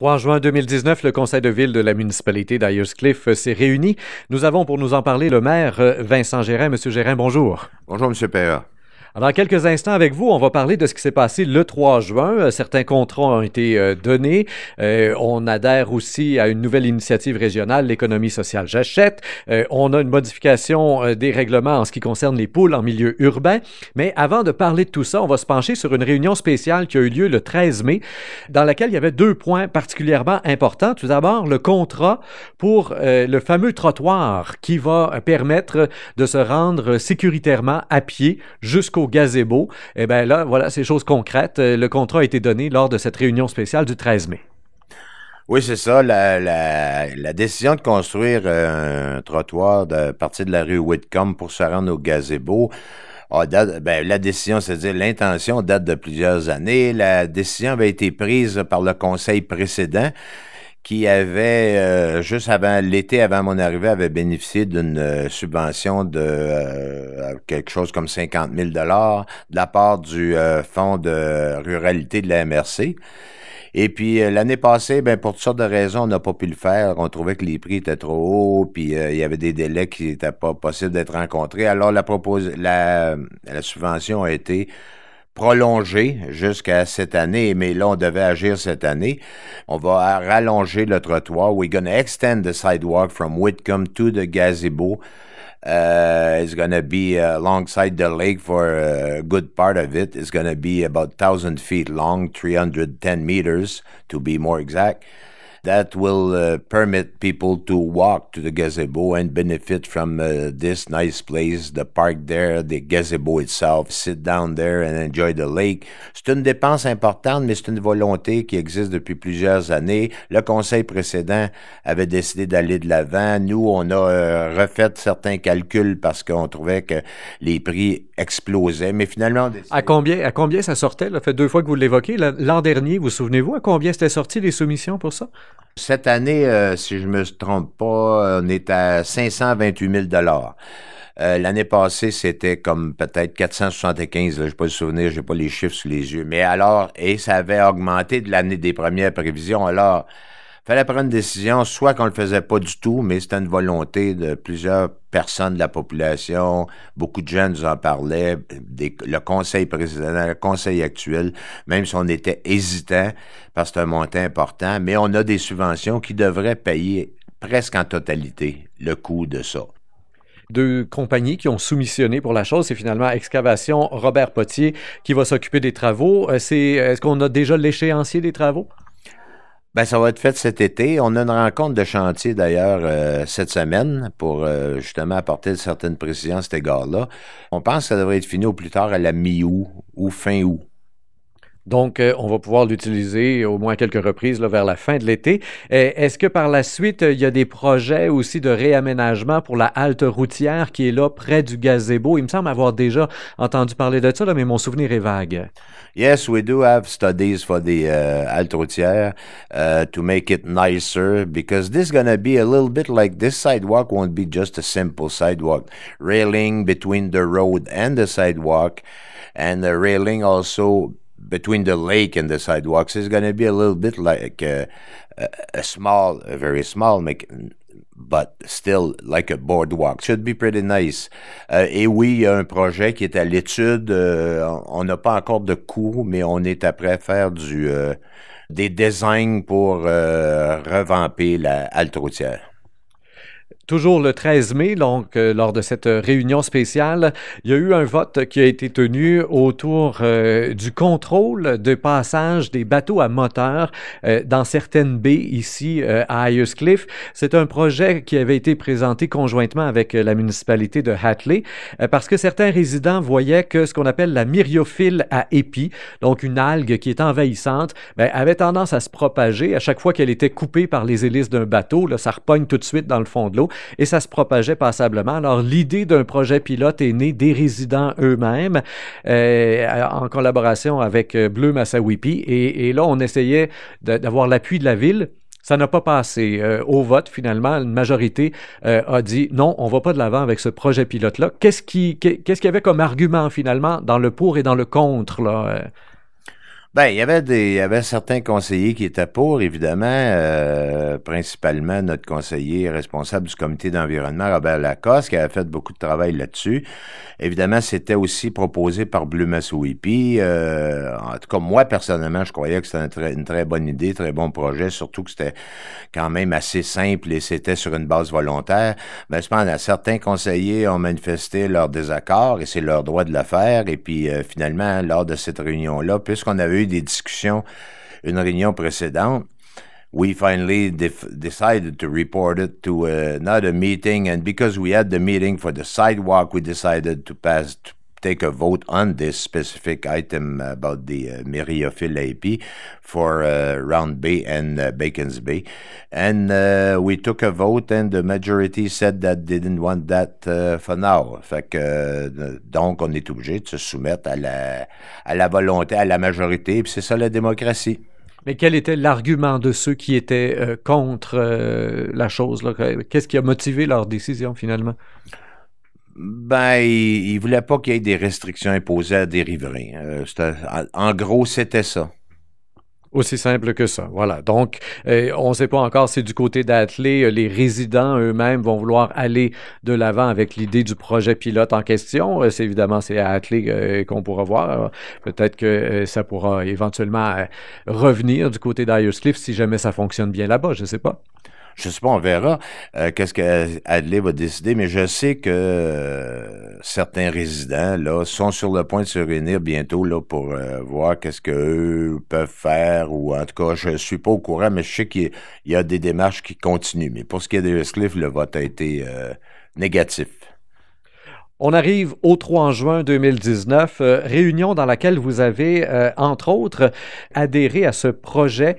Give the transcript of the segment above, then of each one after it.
3 juin 2019, le conseil de ville de la municipalité d'Ayerscliff s'est réuni. Nous avons pour nous en parler le maire euh, Vincent Gérin. Monsieur Gérin, bonjour. Bonjour, Monsieur Père. Alors, quelques instants avec vous, on va parler de ce qui s'est passé le 3 juin. Euh, certains contrats ont été euh, donnés. Euh, on adhère aussi à une nouvelle initiative régionale, l'économie sociale. J'achète. on a une modification des règlements en ce qui concerne les poules en milieu urbain. Mais avant de parler de tout ça, on va se pencher sur une réunion spéciale qui a eu lieu le 13 mai, dans laquelle il y avait deux points particulièrement importants. Tout d'abord, le contrat pour le fameux trottoir qui va permettre de se rendre sécuritairement à pied jusqu'au gazebo. Eh bien là, voilà, c'est chose concrète. Euh, le contrat a été donné lors de cette réunion spéciale du 13 mai. Oui, c'est ça. La, décision de construire euh, un trottoir de partir de la rue Whitcomb pour se rendre au gazebo. Ben, la décision, c'est-à-dire l'intention, date de plusieurs années. La décision avait été prise par le conseil précédent qui avait, euh, juste avant l'été, avant mon arrivée, avait bénéficié d'une euh, subvention de euh, quelque chose comme 50 000 de la part du Fonds de ruralité de la MRC. Et puis l'année passée, ben, pour toutes sortes de raisons, on n'a pas pu le faire. On trouvait que les prix étaient trop hauts, puis il y avait des délais qui n'étaient pas possibles d'être rencontrés. Alors la, la, la subvention a été prolongé jusqu'à cette année, mais là, on devait agir cette année. On va rallonger le trottoir. We're going to extend the sidewalk from Whitcomb to the gazebo. Uh, it's going to be uh, alongside the lake for a good part of it. It's going to be about 1,000 feet long, 310 meters to be more exact that will uh, permit people to walk to the gazebo and benefit from uh, this nice place, the park there, the gazebo itself, sit down there and enjoy the lake. C'est une dépense importante, mais c'est une volonté qui existe depuis plusieurs années. Le conseil précédent avait décidé d'aller de l'avant. Nous, on a euh, refait certains calculs parce qu'on trouvait que les prix explosaient, mais finalement... à combien, à combien ça sortait? Ça Fait deux fois que vous l'évoquez. L'an dernier, vous souvenez-vous à combien c'était sorti les soumissions pour ça? Cette année, euh, si je ne me trompe pas, on est à 528 000 euh, L'année passée, c'était comme peut-être 475. Je n'ai pas le souvenir, je n'ai pas les chiffres sous les yeux. Mais alors, et ça avait augmenté de l'année des premières prévisions. Alors, fallait prendre une décision, soit qu'on le faisait pas du tout, mais c'était une volonté de plusieurs personnes de la population. Beaucoup de jeunes nous en parlaient. le conseil présidentiel, le conseil actuel, même si on était hésitant, parce que c'est un montant important, mais on a des subventions qui devraient payer presque en totalité le coût de ça deux compagnies qui ont soumissionné pour la chose. C'est finalement Excavation Robert Potier qui va s'occuper des travaux. Euh, c'est, est-ce qu'on a déjà l'échéancier des travaux? Ben, ça va être fait cet été. On a une rencontre de chantier d'ailleurs euh, cette semaine pour euh, justement apporter certaines précisions à cet égard-là. On pense que ça devrait être fini au plus tard à la mi-août ou fin août. Donc, euh, on va pouvoir l'utiliser au moins quelques reprises vers la fin de l'été. Euh, est-ce que par la suite, euh, il y a des projets aussi de réaménagement pour la halte routière qui est là près du gazebo? Il me semble avoir déjà entendu parler de ça, mais mon souvenir est vague. Yes, we do have studies for the halte routière to make it nicer because this is going to be a little bit like this sidewalk won't be just a simple sidewalk. Railing between the road and the sidewalk and the railing also between the lake and the sidewalks is going to be a little bit like uh, a, small, a very small, but still like a boardwalk. Should be pretty nice. Uh, et oui, il y a un projet qui est à l'étude. Euh, on n'a pas encore de coût, mais on est après faire du, euh, des designs pour euh, revamper la halte Toujours le 13 mai, donc euh, lors de cette euh, réunion spéciale, il y a eu un vote qui a été tenu autour euh, du contrôle de passage des bateaux à moteur dans certaines baies ici à Ayers C'est un projet qui avait été présenté conjointement avec la municipalité de Hatley parce que certains résidents voyaient que ce qu'on appelle la myriophile à épi, donc une algue qui est envahissante, ben, avait tendance à se propager à chaque fois qu'elle était coupée par les hélices d'un bateau. Là, ça repogne tout de suite dans le fond de l'eau et ça se propageait passablement. Alors l'idée d'un projet pilote est née des résidents eux-mêmes euh, en collaboration avec euh, Bleu Massawipi et, et là on essayait d'avoir l'appui de la ville. Ça n'a pas passé. Euh, au vote, finalement, une majorité a dit non, on ne va pas de l'avant avec ce projet pilote-là. Qu'est-ce qu'il y avait comme argument, finalement, dans le pour et dans le contre? Ben, il y avait des, il y avait certains conseillers qui étaient pour, évidemment, euh, principalement notre conseiller responsable du comité d'environnement, Robert Lacoste, qui avait fait beaucoup de travail là-dessus. Évidemment, c'était aussi proposé par blue Massouipi. Euh, en tout cas, moi, personnellement, je croyais que c'était une très, bonne idée, très bon projet, surtout que c'était quand même assez simple et c'était sur une base volontaire. Mais ben, cependant, certains conseillers ont manifesté leur désaccord et c'est leur droit de le faire. Et puis, euh, finalement, lors de cette réunion-là, puisqu'on avait eu des discussions, une réunion précédente. We finally decided to report it to uh, meeting, and because we had the meeting for the sidewalk, we decided to pass to take a vote on this specific item about the uh, of AP for euh, Round euh, Bay and uh, Bacon's Bay. And we took a vote, and the majority said that they didn't want that uh, for now. Fait que, euh, donc, on est obligé de se soumettre à la, à la volonté, à la majorité, puis c'est ça la démocratie. Mais quel était l'argument de ceux qui étaient contre la chose? Qu'est-ce qui a motivé leur décision finalement? Ben, il, ne voulait pas qu'il y ait des restrictions imposées à des riverains. Euh, en gros, c'était ça. Aussi simple que ça. Voilà. Donc, euh, on ne sait pas encore si du côté d'Athlé, euh, les résidents eux-mêmes vont vouloir aller de l'avant avec l'idée du projet pilote en question. c'est évidemment, c'est à Athley qu'on pourra voir. Peut-être que ça pourra éventuellement revenir du côté d'Ayerscliff si jamais ça fonctionne bien là-bas. Je ne sais pas. Je sais pas, on verra euh, qu'est-ce Adley va décider, mais je sais que euh, certains résidents là sont sur le point de se réunir bientôt là pour euh, voir qu'est-ce qu'eux peuvent faire ou en tout cas, je suis pas au courant, mais je sais qu'il y, a des démarches qui continuent. Mais pour ce qui est de Westcliff, le vote a été négatif. On arrive au 3 juin 2019, euh, réunion dans laquelle vous avez, euh, entre autres, adhéré à ce projet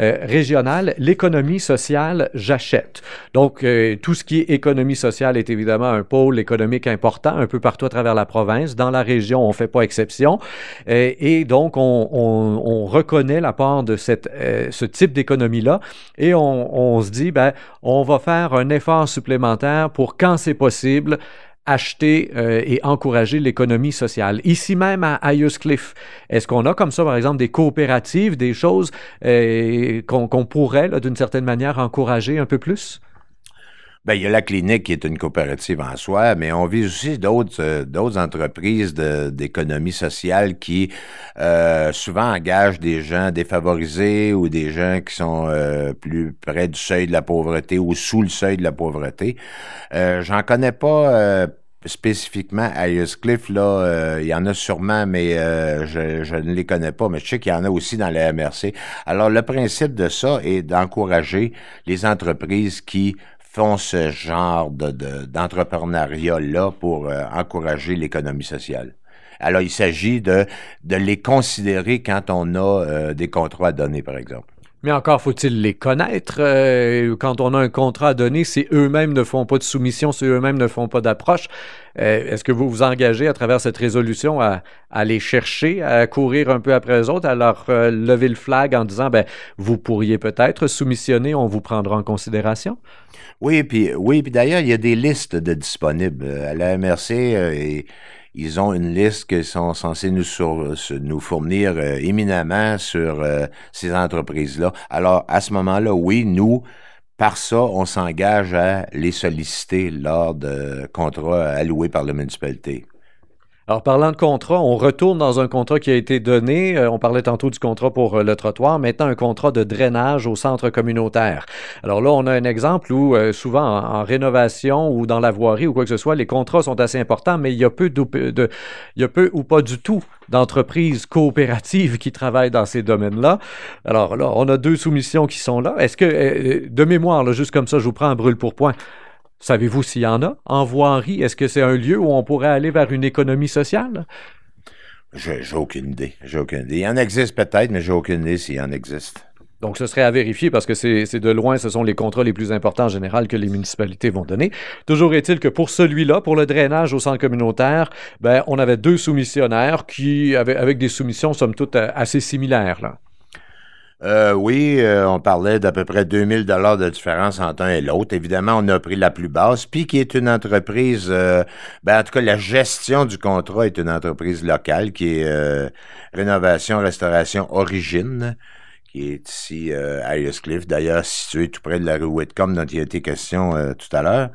euh, régional, l'économie sociale j'achète. Donc, tout ce qui est économie sociale est évidemment un pôle économique important un peu partout à travers la province. Dans la région, on ne fait pas exception. et donc, on, on, on reconnaît de cette, ce type d'économie-là et on, on, se dit, ben, on va faire un effort supplémentaire pour, quand c'est possible, acheter euh, et encourager l'économie sociale. Ici même à Ayers est-ce qu'on a comme ça, par exemple, des coopératives, des choses euh, qu'on pourrait, d'une certaine manière, encourager un peu plus? Bien, il y a la clinique qui est une coopérative en soi, mais on vise aussi d'autres euh, d'autres entreprises d'économie sociale qui euh, souvent engagent des gens défavorisés ou des gens qui sont euh, plus près du seuil de la pauvreté ou sous le seuil de la pauvreté. J'en connais pas spécifiquement à Cliff, là, il y en a sûrement, mais je, je, ne les connais pas, mais je sais qu'il y en a aussi dans la MRC. Alors, le principe de ça est d'encourager les entreprises qui font ce genre de, d'entrepreneuriat-là pour euh, encourager l'économie sociale. Alors, il s'agit de, de les considérer quand on a euh, des contrats à donner, par exemple. Mais encore faut-il les connaître. Euh, quand on a un contrat à donner, si eux-mêmes ne font pas de soumission, si eux-mêmes ne font pas d'approche, euh, est-ce que vous vous engagez à travers cette résolution à, aller les chercher, à courir un peu après eux autres, à leur euh, lever le flag en disant, ben, vous pourriez peut-être soumissionner, on vous prendra en considération? Oui, puis oui, puis d'ailleurs, il y a des listes de disponibles à la MRC et ils ont une liste qu'ils sont censés nous, nous fournir euh, éminemment sur euh, ces entreprises-là. Alors, à ce moment-là, oui, nous, par ça, on s'engage à les solliciter lors de contrats alloués par la municipalité. Alors, parlant de contrat, on retourne dans un contrat qui a été donné. Euh, on parlait tantôt du contrat pour euh, le trottoir. Maintenant, un contrat de drainage au centre communautaire. Alors là, on a un exemple où euh, souvent en, rénovation ou dans la voirie ou quoi que ce soit, les contrats sont assez importants, mais il y a peu, a peu ou pas du tout d'entreprises coopératives qui travaillent dans ces domaines-là. Alors là, on a deux soumissions qui sont là. Est-ce que, de mémoire, juste comme ça, je vous prends un brûle pour point. Savez-vous s'il y en a? En voirie, est-ce que c'est un lieu où on pourrait aller vers une économie sociale? J'ai aucune idée. J'ai aucune idée. Il en existe peut-être, mais j'ai aucune idée s'il en existe. Donc, ce serait à vérifier parce que c'est de loin, ce sont les contrats les plus importants en général que les municipalités vont donner. Toujours est-il que pour celui-là, pour le drainage au centre communautaire, ben, on avait deux soumissionnaires qui avec des soumissions, somme toute, euh, assez similaires. Là. Euh, oui, euh, on parlait d'à peu près 2000 dollars de différence entre un et l'autre. Évidemment, on a pris la plus basse, puis qui est une entreprise, euh, ben, en tout cas, la gestion du contrat est une entreprise locale qui est Rénovation, Restauration, Origine qui est ici euh, à Cliff, d'ailleurs situé tout près de la rue Whitcomb dont il a été question euh, tout à l'heure.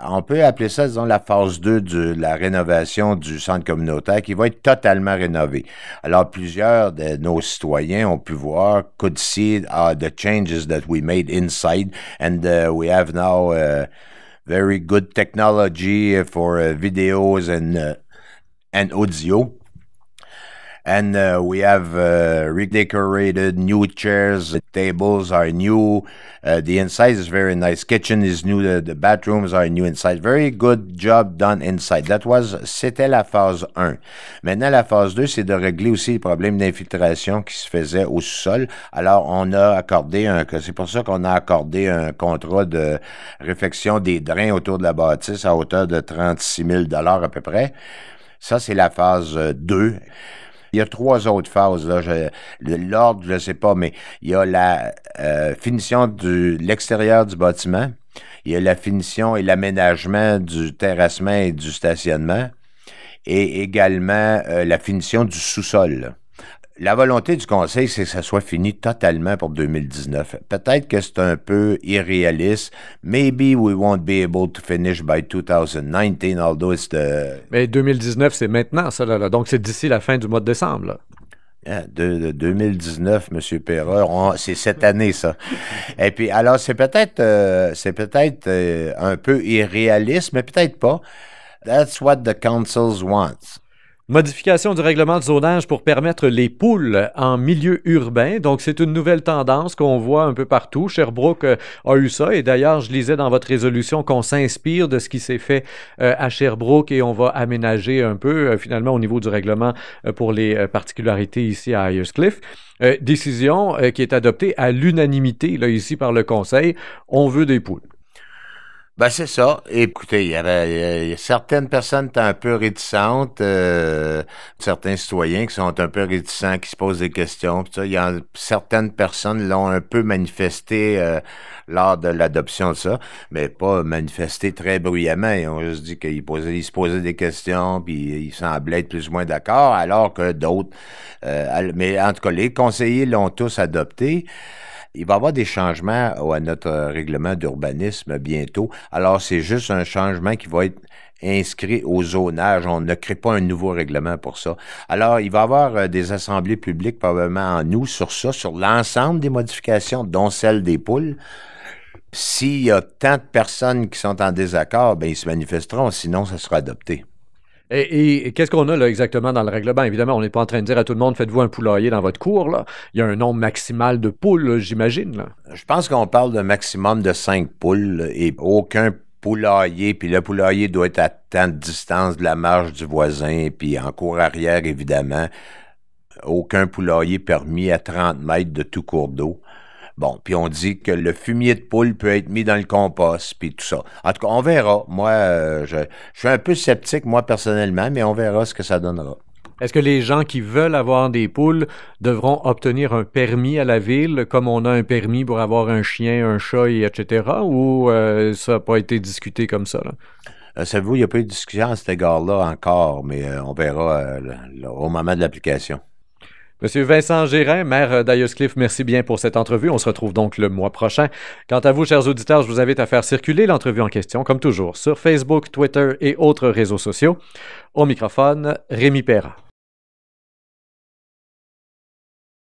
On peut appeler ça, disons, la phase 2 de la rénovation du centre communautaire qui va être totalement rénové. Alors, plusieurs de nos citoyens ont pu voir « Could see uh, the changes that we made inside and uh, we have now uh, very good technology for videos and, and audio » and uh, we have uh, redecorated new chairs the tables are new uh, the inside is very nice kitchen is new the, bathrooms are new inside very good job done inside that was c'était la phase 1 maintenant la phase 2 c'est de régler aussi le problème d'infiltration qui se faisait au sol alors on a accordé un c'est pour ça qu'on a accordé un contrat de réfection des drains autour de la bâtisse à hauteur de 36 000 à peu près ça, c'est la phase 2. Il y a trois autres phases. l'ordre, je ne sais pas, mais il y a la euh, finition de l'extérieur du bâtiment. Il y a la finition et l'aménagement du terrassement et du stationnement. Et également euh, la finition du sous-sol la volonté du Conseil, c'est que ça soit fini totalement pour 2019. Peut-être que c'est un peu irréaliste. Maybe we won't be able to finish by 2019, although it's the... Mais 2019, c'est maintenant, ça, là. Donc, c'est d'ici la fin du mois de décembre, là. Hein, de, 2019, M. Perreur, c'est cette année, ça. Et puis, alors, c'est peut-être euh, c'est peut-être euh, un peu irréaliste, mais peut-être pas. That's what the councils wants. Modification du règlement de zonage pour permettre les poules en milieu urbain. Donc, c'est une nouvelle tendance qu'on voit un peu partout. Sherbrooke euh, a eu ça. Et d'ailleurs, je lisais dans votre résolution qu'on s'inspire de ce qui s'est fait euh, à Sherbrooke et on va aménager un peu, euh, finalement, au niveau du règlement pour les particularités ici à Ayerscliff. décision qui est adoptée à l'unanimité, là, ici, par le Conseil. On veut des poules. Ben c'est ça. Écoutez, il y avait certaines personnes un peu réticentes, euh, certains citoyens qui sont un peu réticents, qui se posent des questions. il y a, certaines personnes l'ont un peu manifesté euh, lors de l'adoption de ça, mais pas manifesté très bruyamment. Ils ont juste dit qu'ils se posaient des questions, puis ils semblaient être plus ou moins d'accord, alors que d'autres. Euh, mais en tout cas, les conseillers l'ont tous adopté. Il va y avoir des changements à notre euh, règlement d'urbanisme bientôt. Alors, c'est juste un changement qui va être inscrit au zonage. On ne crée pas un nouveau règlement pour ça. Alors, il va y avoir euh, des assemblées publiques probablement en nous sur ça, sur l'ensemble des modifications, dont celle des poules. S'il y a tant de personnes qui sont en désaccord, ben, ils se manifesteront, sinon ça sera adopté. Et, qu'est-ce qu'on a là exactement dans le règlement? Ben, évidemment, on n'est pas en train de dire à tout le monde, faites-vous un poulailler dans votre cour. Là. Il y a un nombre maximal de poules, j'imagine. Je pense qu'on parle d'un maximum de cinq poules et aucun poulailler, puis le poulailler doit être à tant de distance de la marge du voisin, puis en cours arrière, évidemment. Aucun poulailler permis à 30 mètres de tout cours d'eau. Bon, puis on dit que le fumier de poule peut être mis dans le compost, puis tout ça. En tout cas, on verra. Moi, euh, je, suis un peu sceptique, moi, personnellement, mais on verra ce que ça donnera. Est-ce que les gens qui veulent avoir des poules devront obtenir un permis à la ville, comme on a un permis pour avoir un chien, un chat, etc., ou euh, ça n'a pas été discuté comme ça? Là? Euh, savez-vous, il n'y a pas eu de discussion à cet égard-là encore, mais on verra au moment de l'application. Monsieur Vincent Gérin, maire d'Ayoscliffe, merci bien pour cette entrevue. On se retrouve donc le mois prochain. Quant à vous, chers auditeurs, je vous invite à faire circuler l'entrevue en question, comme toujours, sur Facebook, Twitter et autres réseaux sociaux. Au microphone, Rémi Perra.